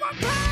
my power.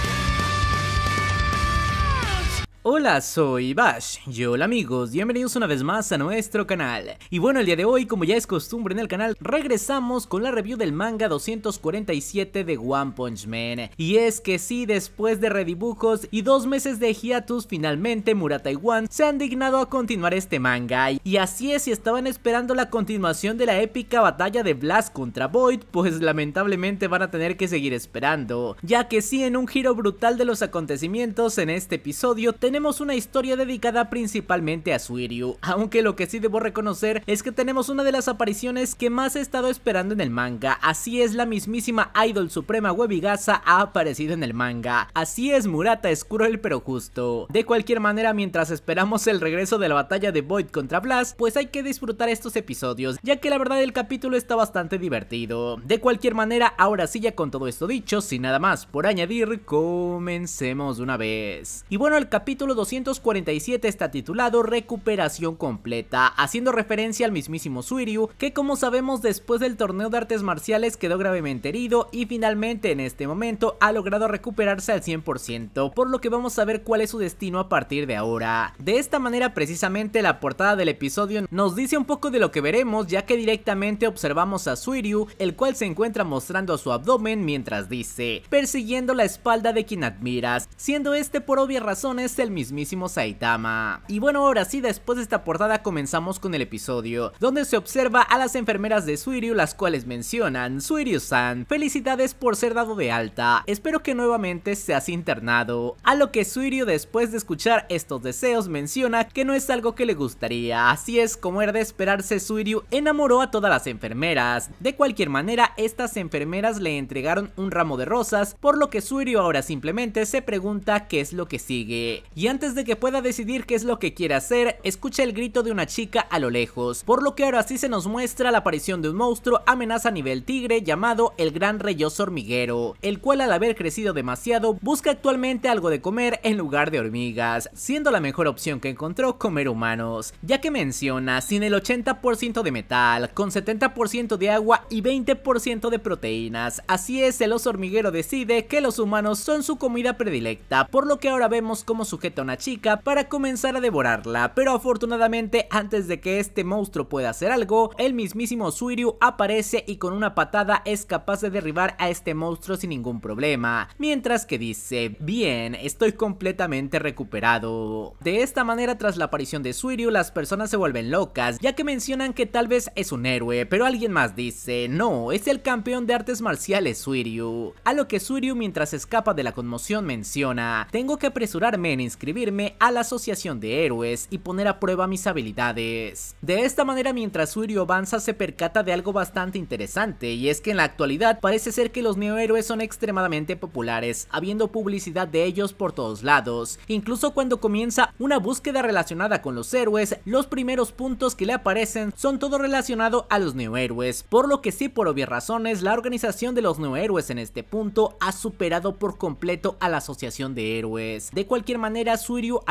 Hola, soy Bash. Y hola amigos, bienvenidos una vez más a nuestro canal. Y bueno, el día de hoy, como ya es costumbre en el canal, regresamos con la review del manga 247 de One Punch Man. Y es que sí, después de redibujos y dos meses de hiatus, finalmente Murata y One se han dignado a continuar este manga. Y así es, si estaban esperando la continuación de la épica batalla de Blast contra Void, pues lamentablemente van a tener que seguir esperando. Ya que sí, en un giro brutal de los acontecimientos en este episodio tenemos tenemos una historia dedicada principalmente a Suiryu, aunque lo que sí debo reconocer es que tenemos una de las apariciones que más he estado esperando en el manga, así es la mismísima idol suprema Webigasa ha aparecido en el manga, así es Murata es cruel pero justo. De cualquier manera mientras esperamos el regreso de la batalla de Void contra Blast, pues hay que disfrutar estos episodios, ya que la verdad el capítulo está bastante divertido. De cualquier manera, ahora sí ya con todo esto dicho, sin nada más por añadir, comencemos una vez. Y bueno, el capítulo 247 está titulado Recuperación completa, haciendo referencia al mismísimo Suiryu, que como sabemos después del torneo de artes marciales quedó gravemente herido y finalmente en este momento ha logrado recuperarse al 100%, por lo que vamos a ver cuál es su destino a partir de ahora. De esta manera precisamente la portada del episodio nos dice un poco de lo que veremos ya que directamente observamos a Suiryu, el cual se encuentra mostrando su abdomen mientras dice, persiguiendo la espalda de quien admiras, siendo este por obvias razones el mismísimo Saitama. Y bueno, ahora sí, después de esta portada comenzamos con el episodio, donde se observa a las enfermeras de Suiryu, las cuales mencionan, Suiryu-san, felicidades por ser dado de alta, espero que nuevamente seas internado. A lo que Suiryu después de escuchar estos deseos menciona que no es algo que le gustaría, así es como era de esperarse Suiryu enamoró a todas las enfermeras. De cualquier manera, estas enfermeras le entregaron un ramo de rosas, por lo que Suiryu ahora simplemente se pregunta qué es lo que sigue y antes de que pueda decidir qué es lo que quiere hacer, escucha el grito de una chica a lo lejos, por lo que ahora sí se nos muestra la aparición de un monstruo amenaza a nivel tigre llamado el gran reyoso hormiguero, el cual al haber crecido demasiado busca actualmente algo de comer en lugar de hormigas, siendo la mejor opción que encontró comer humanos, ya que menciona sin el 80% de metal, con 70% de agua y 20% de proteínas, así es el oso hormiguero decide que los humanos son su comida predilecta, por lo que ahora vemos cómo su a una chica para comenzar a devorarla, pero afortunadamente antes de que este monstruo pueda hacer algo, el mismísimo Suiryu aparece y con una patada es capaz de derribar a este monstruo sin ningún problema, mientras que dice, bien, estoy completamente recuperado. De esta manera tras la aparición de Suiryu las personas se vuelven locas, ya que mencionan que tal vez es un héroe, pero alguien más dice, no, es el campeón de artes marciales Suiryu. A lo que Suiryu mientras escapa de la conmoción menciona, tengo que apresurarme en inscribirme a la asociación de héroes y poner a prueba mis habilidades. De esta manera mientras Uryu avanza se percata de algo bastante interesante y es que en la actualidad parece ser que los neohéroes son extremadamente populares, habiendo publicidad de ellos por todos lados. Incluso cuando comienza una búsqueda relacionada con los héroes, los primeros puntos que le aparecen son todo relacionado a los neohéroes, por lo que sí por obvias razones la organización de los neohéroes en este punto ha superado por completo a la asociación de héroes. De cualquier manera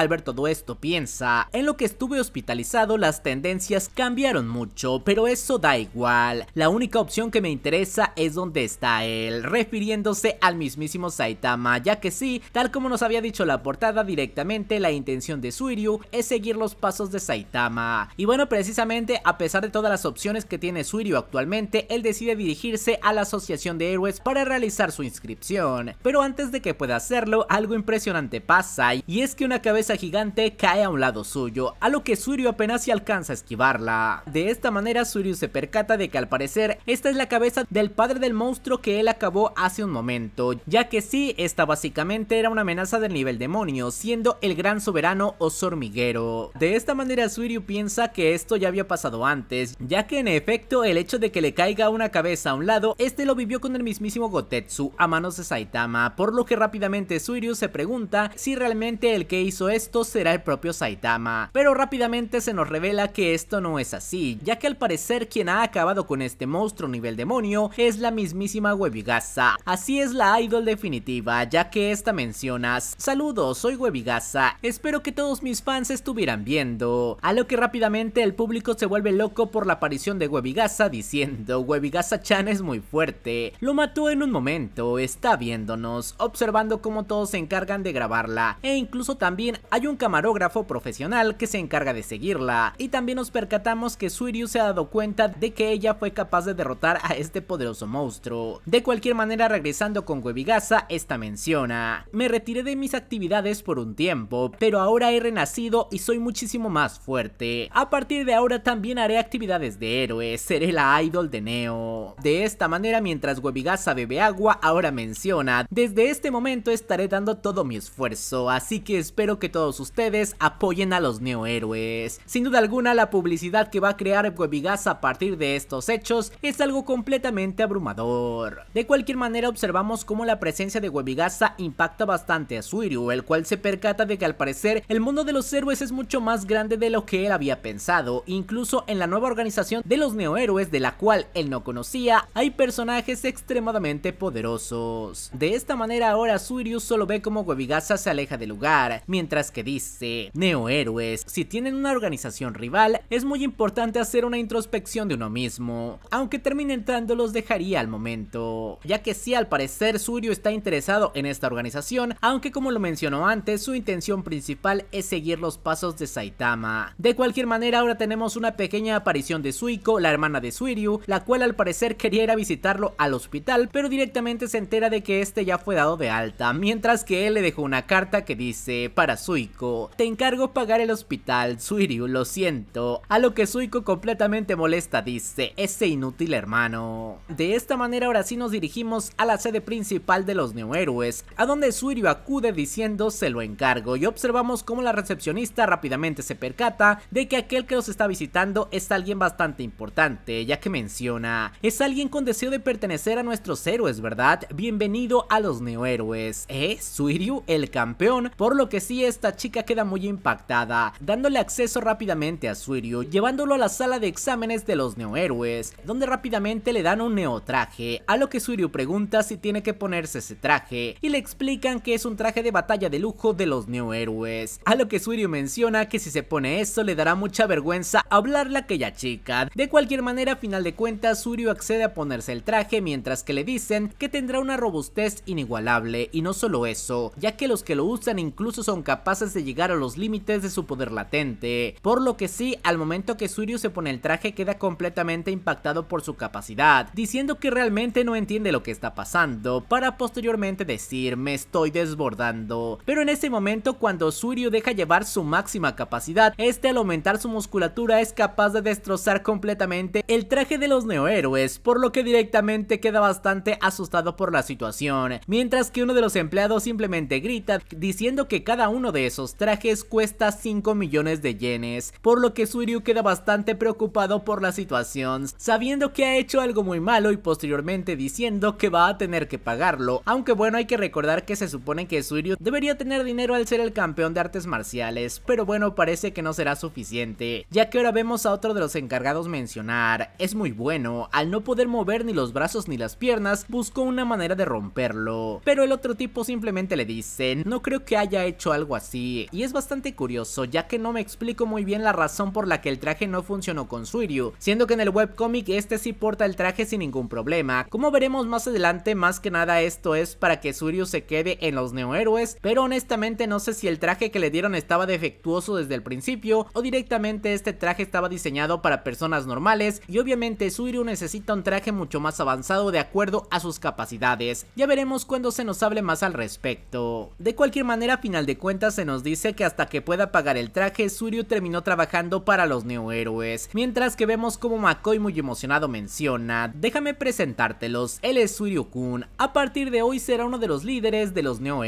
ver todo esto piensa, en lo que estuve hospitalizado las tendencias cambiaron mucho, pero eso da igual, la única opción que me interesa es donde está él, refiriéndose al mismísimo Saitama, ya que sí, tal como nos había dicho la portada directamente, la intención de Suiryu es seguir los pasos de Saitama. Y bueno, precisamente a pesar de todas las opciones que tiene Suiryu actualmente, él decide dirigirse a la Asociación de Héroes para realizar su inscripción. Pero antes de que pueda hacerlo, algo impresionante pasa y es que una cabeza gigante cae a un lado suyo, a lo que Suryu apenas si alcanza a esquivarla. De esta manera Suryu se percata de que al parecer esta es la cabeza del padre del monstruo que él acabó hace un momento, ya que sí, esta básicamente era una amenaza del nivel demonio, siendo el gran soberano o hormiguero. De esta manera Suryu piensa que esto ya había pasado antes, ya que en efecto el hecho de que le caiga una cabeza a un lado, este lo vivió con el mismísimo Gotetsu a manos de Saitama, por lo que rápidamente Suryu se pregunta si realmente el que hizo esto será el propio Saitama, pero rápidamente se nos revela que esto no es así, ya que al parecer quien ha acabado con este monstruo nivel demonio es la mismísima Webigasa, así es la idol definitiva, ya que esta mencionas, saludos soy Webigasa, espero que todos mis fans estuvieran viendo, a lo que rápidamente el público se vuelve loco por la aparición de Webigasa diciendo, Webigasa-chan es muy fuerte, lo mató en un momento, está viéndonos, observando cómo todos se encargan de grabarla, e incluso también hay un camarógrafo profesional que se encarga de seguirla. Y también nos percatamos que Suiryu se ha dado cuenta de que ella fue capaz de derrotar a este poderoso monstruo. De cualquier manera regresando con Webigasa, esta menciona. Me retiré de mis actividades por un tiempo, pero ahora he renacido y soy muchísimo más fuerte. A partir de ahora también haré actividades de héroe, seré la idol de Neo. De esta manera mientras Webigasa bebe agua, ahora menciona. Desde este momento estaré dando todo mi esfuerzo, así que que espero que todos ustedes apoyen a los neohéroes. Sin duda alguna la publicidad que va a crear Webigasa a partir de estos hechos es algo completamente abrumador. De cualquier manera observamos cómo la presencia de Webigasa impacta bastante a Suiryu el cual se percata de que al parecer el mundo de los héroes es mucho más grande de lo que él había pensado, incluso en la nueva organización de los neohéroes de la cual él no conocía, hay personajes extremadamente poderosos. De esta manera ahora Suiryu solo ve cómo Webigasa se aleja del lugar mientras que dice, Neo-Héroes si tienen una organización rival, es muy importante hacer una introspección de uno mismo, aunque termine entrando los dejaría al momento, ya que sí al parecer Suiryu está interesado en esta organización, aunque como lo mencionó antes, su intención principal es seguir los pasos de Saitama. De cualquier manera, ahora tenemos una pequeña aparición de Suiko, la hermana de Suiryu, la cual al parecer quería ir a visitarlo al hospital, pero directamente se entera de que este ya fue dado de alta, mientras que él le dejó una carta que dice para Suiko, te encargo pagar el hospital, Suiryu, lo siento. A lo que Suiko completamente molesta dice, ese inútil hermano. De esta manera ahora sí nos dirigimos a la sede principal de los neo Héroes, a donde Suiryu acude diciendo se lo encargo y observamos cómo la recepcionista rápidamente se percata de que aquel que los está visitando es alguien bastante importante, ya que menciona, es alguien con deseo de pertenecer a nuestros héroes, ¿verdad? Bienvenido a los Neo Héroes, ¿eh? Suiryu, el campeón, por lo que sí esta chica queda muy impactada, dándole acceso rápidamente a Suiryu, llevándolo a la sala de exámenes de los neohéroes, donde rápidamente le dan un neo traje a lo que Suiryu pregunta si tiene que ponerse ese traje, y le explican que es un traje de batalla de lujo de los neohéroes, a lo que Suiryu menciona que si se pone eso le dará mucha vergüenza hablarle a aquella chica. De cualquier manera, a final de cuentas, Suiryu accede a ponerse el traje mientras que le dicen que tendrá una robustez inigualable, y no solo eso, ya que los que lo usan incluso son capaces de llegar a los límites de su poder latente, por lo que sí, al momento que Suiryu se pone el traje queda completamente impactado por su capacidad, diciendo que realmente no entiende lo que está pasando, para posteriormente decir me estoy desbordando, pero en ese momento cuando Suiryu deja llevar su máxima capacidad, este al aumentar su musculatura es capaz de destrozar completamente el traje de los neohéroes, por lo que directamente queda bastante asustado por la situación, mientras que uno de los empleados simplemente grita diciendo que cada uno de esos trajes cuesta 5 millones de yenes, por lo que Suiryu queda bastante preocupado por la situación, sabiendo que ha hecho algo muy malo y posteriormente diciendo que va a tener que pagarlo, aunque bueno hay que recordar que se supone que Suiryu debería tener dinero al ser el campeón de artes marciales, pero bueno parece que no será suficiente, ya que ahora vemos a otro de los encargados mencionar, es muy bueno, al no poder mover ni los brazos ni las piernas, buscó una manera de romperlo, pero el otro tipo simplemente le dice, no creo que haya hecho algo así, y es bastante curioso ya que no me explico muy bien la razón por la que el traje no funcionó con Suiryu, siendo que en el webcomic este sí porta el traje sin ningún problema. Como veremos más adelante, más que nada esto es para que Suiryu se quede en los neohéroes, pero honestamente no sé si el traje que le dieron estaba defectuoso desde el principio o directamente este traje estaba diseñado para personas normales y obviamente Suiryu necesita un traje mucho más avanzado de acuerdo a sus capacidades. Ya veremos cuando se nos hable más al respecto. De cualquier manera, finalmente de cuentas se nos dice que hasta que pueda pagar el traje, Suryu terminó trabajando para los neohéroes. Mientras que vemos como Makoi muy emocionado menciona, déjame presentártelos, él es Suryu-kun, a partir de hoy será uno de los líderes de los Neo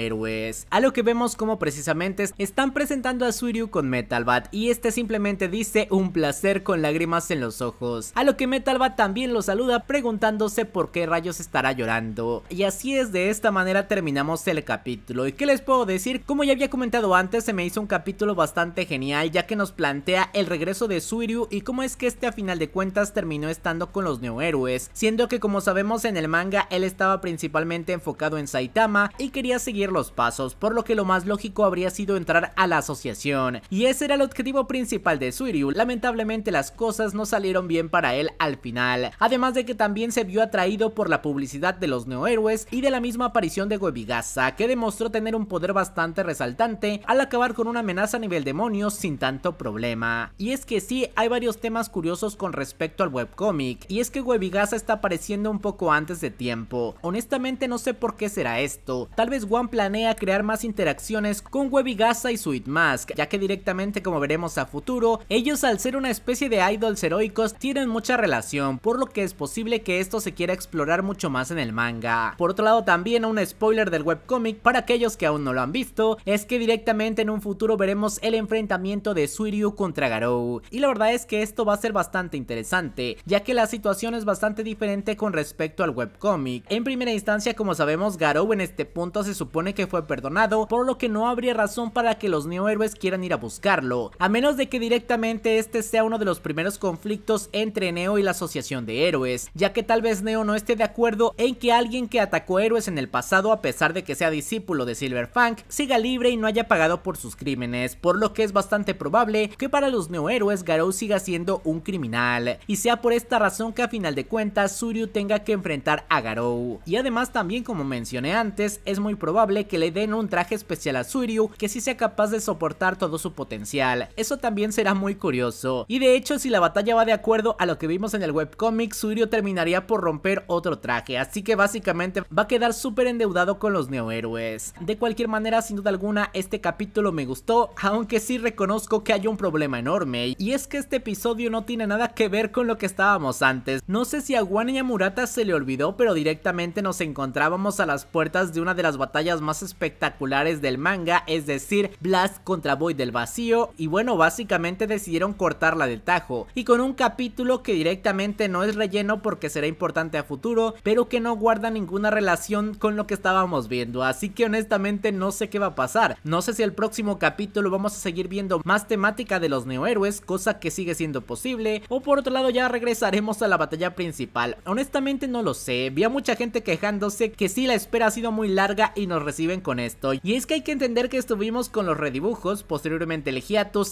A lo que vemos como precisamente están presentando a Suryu con Metalbat y este simplemente dice un placer con lágrimas en los ojos. A lo que Metal Metalbat también lo saluda preguntándose por qué rayos estará llorando. Y así es de esta manera terminamos el capítulo y qué les puedo decir como ya había comentado antes, se me hizo un capítulo bastante genial ya que nos plantea el regreso de Suiryu y cómo es que este a final de cuentas terminó estando con los neohéroes, siendo que como sabemos en el manga él estaba principalmente enfocado en Saitama y quería seguir los pasos, por lo que lo más lógico habría sido entrar a la asociación, y ese era el objetivo principal de Suiryu, lamentablemente las cosas no salieron bien para él al final, además de que también se vio atraído por la publicidad de los neohéroes y de la misma aparición de Goebigasa que demostró tener un poder bastante resaltante al acabar con una amenaza a nivel demonios sin tanto problema. Y es que sí, hay varios temas curiosos con respecto al webcomic, y es que Webigasa está apareciendo un poco antes de tiempo. Honestamente no sé por qué será esto, tal vez One planea crear más interacciones con Webigasa y Mask ya que directamente como veremos a futuro, ellos al ser una especie de idols heroicos tienen mucha relación, por lo que es posible que esto se quiera explorar mucho más en el manga. Por otro lado también un spoiler del webcomic para aquellos que aún no lo han visto, es que directamente en un futuro veremos el enfrentamiento de Suiryu contra Garou. Y la verdad es que esto va a ser bastante interesante, ya que la situación es bastante diferente con respecto al webcomic. En primera instancia, como sabemos, Garou en este punto se supone que fue perdonado, por lo que no habría razón para que los neohéroes quieran ir a buscarlo, a menos de que directamente este sea uno de los primeros conflictos entre Neo y la Asociación de Héroes, ya que tal vez Neo no esté de acuerdo en que alguien que atacó héroes en el pasado a pesar de que sea discípulo de Silver Fang, siga libre y no haya pagado por sus crímenes, por lo que es bastante probable que para los neohéroes Garou siga siendo un criminal, y sea por esta razón que a final de cuentas Suryu tenga que enfrentar a Garou. Y además también como mencioné antes, es muy probable que le den un traje especial a Suryu que sí sea capaz de soportar todo su potencial, eso también será muy curioso. Y de hecho si la batalla va de acuerdo a lo que vimos en el webcomic, Suryu terminaría por romper otro traje, así que básicamente va a quedar súper endeudado con los neohéroes. De cualquier manera, sin duda alguna este capítulo me gustó, aunque sí reconozco que hay un problema enorme, y es que este episodio no tiene nada que ver con lo que estábamos antes. No sé si a Wan y a Murata se le olvidó, pero directamente nos encontrábamos a las puertas de una de las batallas más espectaculares del manga, es decir, Blast contra Boy del Vacío, y bueno, básicamente decidieron cortarla del tajo, y con un capítulo que directamente no es relleno porque será importante a futuro, pero que no guarda ninguna relación con lo que estábamos viendo, así que honestamente no sé qué va a pasar. No sé si el próximo capítulo vamos a seguir viendo más temática de los neohéroes, cosa que sigue siendo posible, o por otro lado ya regresaremos a la batalla principal. Honestamente no lo sé, vi a mucha gente quejándose que sí la espera ha sido muy larga y nos reciben con esto. Y es que hay que entender que estuvimos con los redibujos, posteriormente el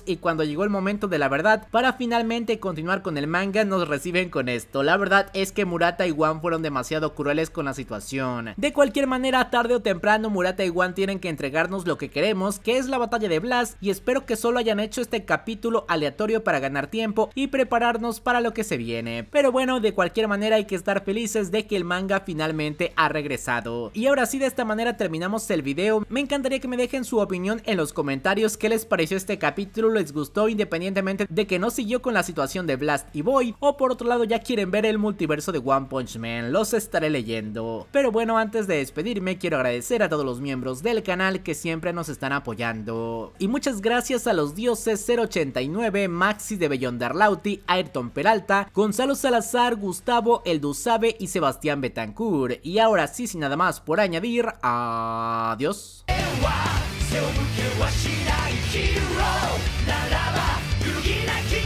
y cuando llegó el momento de la verdad para finalmente continuar con el manga nos reciben con esto. La verdad es que Murata y Wan fueron demasiado crueles con la situación. De cualquier manera, tarde o temprano Murata y Wan tienen que entregarnos lo que queremos, que es la batalla de Blast y espero que solo hayan hecho este capítulo aleatorio para ganar tiempo y prepararnos para lo que se viene. Pero bueno, de cualquier manera hay que estar felices de que el manga finalmente ha regresado. Y ahora sí, de esta manera terminamos el video. Me encantaría que me dejen su opinión en los comentarios, qué les pareció este capítulo, les gustó independientemente de que no siguió con la situación de Blast y Boy, o por otro lado ya quieren ver el multiverso de One Punch Man, los estaré leyendo. Pero bueno, antes de despedirme quiero agradecer a todos los miembros del canal que siempre siempre nos están apoyando. Y muchas gracias a los dioses 089, Maxi de Darlauti Ayrton Peralta, Gonzalo Salazar, Gustavo El Sabe y Sebastián Betancourt. Y ahora sí, sin nada más por añadir, adiós.